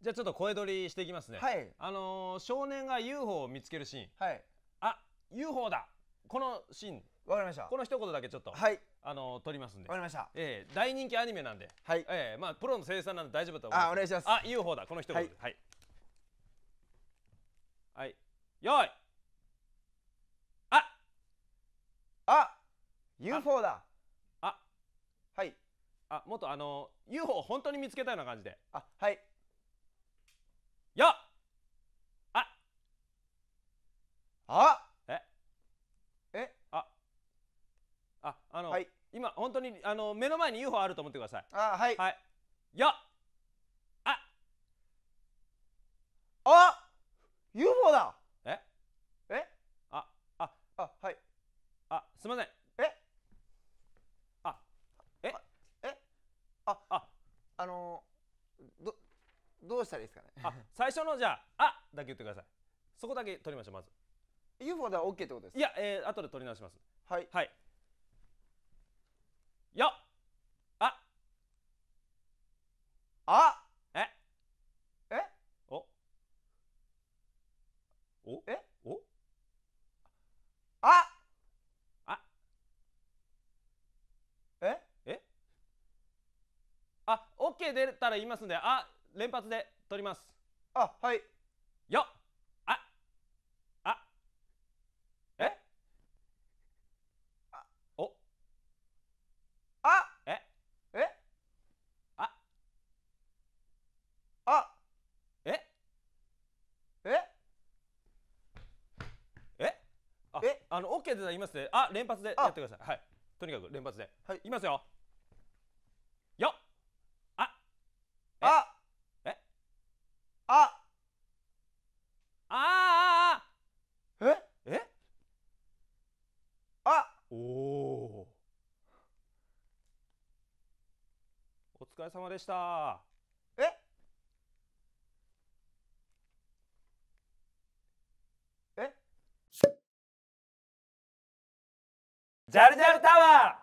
じゃあちょっと声取りしていきますね。はい。あのー、少年が UFO を見つけるシーン。はい。あ、UFO だ。このシーン。わかりました。この一言だけちょっと。はい。あのー、取りますんで。わかりました。ええー、大人気アニメなんで。はい。ええまあプロの生産なんで大丈夫と思います。あ、お願いします。あ、UFO だ。この一言。はい。はい。はい、よい。あ。あ。UFO だ。あ。はい。あ、もっとあのー、UFO 本当に見つけたような感じで。あ、はい。本当にあの目の前に UFO あると思ってくださいあはい、はい、やああ UFO だええあああはいあすみませんえあええあああのー、どどうしたらいいですかねあ最初のじゃあ「あ」だけ言ってくださいそこだけ取りましょうまず UFO では OK ってことですかいや、えー、後で取り直しますはいはいおえおああええあ、OK 出たら言いますんで、あ、連発で取ります。あ、はい。よああえあおあええあああのオッケーで言いますね。あ連発でやってください。はい。とにかく連発で。はい。いますよ。よ。あ。あ。え。あ。ああ。え。え。あ。おお。お疲れ様でした。ジャルジャルタワー